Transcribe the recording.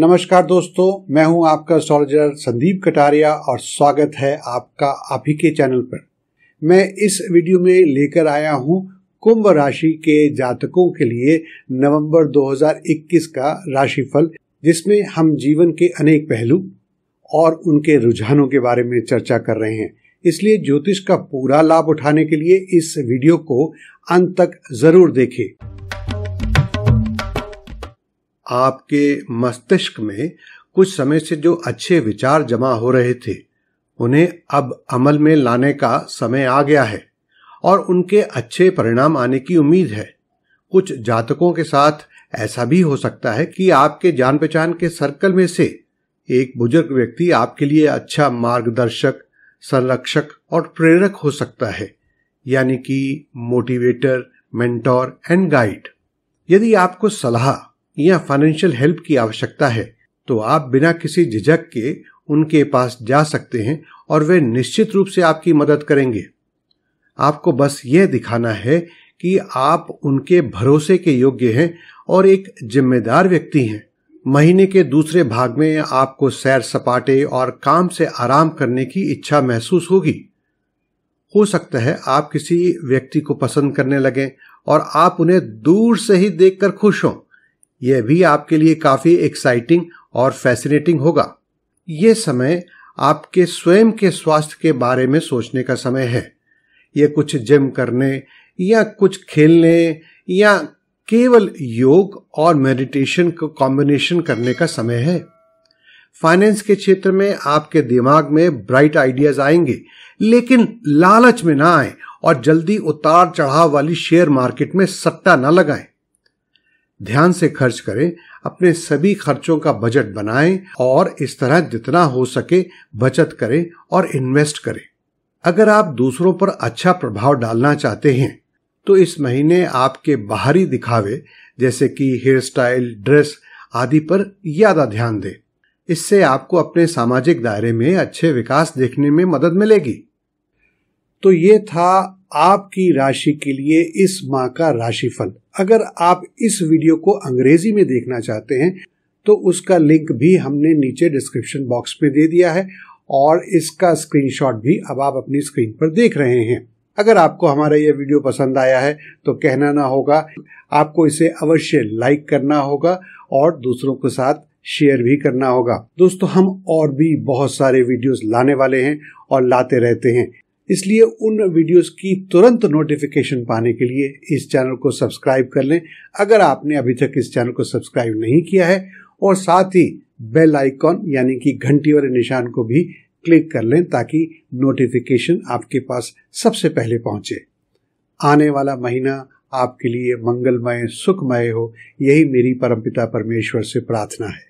नमस्कार दोस्तों मैं हूं आपका एस्ट्रोलॉजर संदीप कटारिया और स्वागत है आपका आप ही के चैनल पर मैं इस वीडियो में लेकर आया हूं कुंभ राशि के जातकों के लिए नवंबर 2021 का राशिफल जिसमें हम जीवन के अनेक पहलू और उनके रुझानों के बारे में चर्चा कर रहे हैं इसलिए ज्योतिष का पूरा लाभ उठाने के लिए इस वीडियो को अंत तक जरूर देखें आपके मस्तिष्क में कुछ समय से जो अच्छे विचार जमा हो रहे थे उन्हें अब अमल में लाने का समय आ गया है और उनके अच्छे परिणाम आने की उम्मीद है कुछ जातकों के साथ ऐसा भी हो सकता है कि आपके जान पहचान के सर्कल में से एक बुजुर्ग व्यक्ति आपके लिए अच्छा मार्गदर्शक संरक्षक और प्रेरक हो सकता है यानी कि मोटिवेटर मेंटोर एंड गाइड यदि आपको सलाह या फाइनेंशियल हेल्प की आवश्यकता है तो आप बिना किसी झिझक के उनके पास जा सकते हैं और वे निश्चित रूप से आपकी मदद करेंगे आपको बस यह दिखाना है कि आप उनके भरोसे के योग्य हैं और एक जिम्मेदार व्यक्ति हैं महीने के दूसरे भाग में आपको सैर सपाटे और काम से आराम करने की इच्छा महसूस होगी हो सकता है आप किसी व्यक्ति को पसंद करने लगें और आप उन्हें दूर से ही देखकर खुश हों यह भी आपके लिए काफी एक्साइटिंग और फैसिनेटिंग होगा ये समय आपके स्वयं के स्वास्थ्य के बारे में सोचने का समय है यह कुछ जिम करने या कुछ खेलने या केवल योग और मेडिटेशन को कॉम्बिनेशन करने का समय है फाइनेंस के क्षेत्र में आपके दिमाग में ब्राइट आइडियाज आएंगे लेकिन लालच में ना आए और जल्दी उतार चढ़ाव वाली शेयर मार्केट में सट्टा ना लगाएं ध्यान से खर्च करें अपने सभी खर्चों का बजट बनाएं और इस तरह जितना हो सके बचत करें और इन्वेस्ट करें अगर आप दूसरों पर अच्छा प्रभाव डालना चाहते हैं तो इस महीने आपके बाहरी दिखावे जैसे कि हेयर स्टाइल ड्रेस आदि पर ज्यादा ध्यान दें इससे आपको अपने सामाजिक दायरे में अच्छे विकास देखने में मदद मिलेगी तो ये था आपकी राशि के लिए इस माह का राशिफल अगर आप इस वीडियो को अंग्रेजी में देखना चाहते हैं तो उसका लिंक भी हमने नीचे डिस्क्रिप्शन बॉक्स में दे दिया है और इसका स्क्रीनशॉट भी अब आप अपनी स्क्रीन पर देख रहे हैं अगर आपको हमारा यह वीडियो पसंद आया है तो कहना ना होगा आपको इसे अवश्य लाइक करना होगा और दूसरों के साथ शेयर भी करना होगा दोस्तों हम और भी बहुत सारे वीडियोस लाने वाले हैं और लाते रहते हैं इसलिए उन वीडियोस की तुरंत नोटिफिकेशन पाने के लिए इस चैनल को सब्सक्राइब कर लें अगर आपने अभी तक इस चैनल को सब्सक्राइब नहीं किया है और साथ ही बेल आइकॉन यानी कि घंटी वाले निशान को भी क्लिक कर लें ताकि नोटिफिकेशन आपके पास सबसे पहले पहुंचे आने वाला महीना आपके लिए मंगलमय सुखमय हो यही मेरी परमपिता परमेश्वर से प्रार्थना है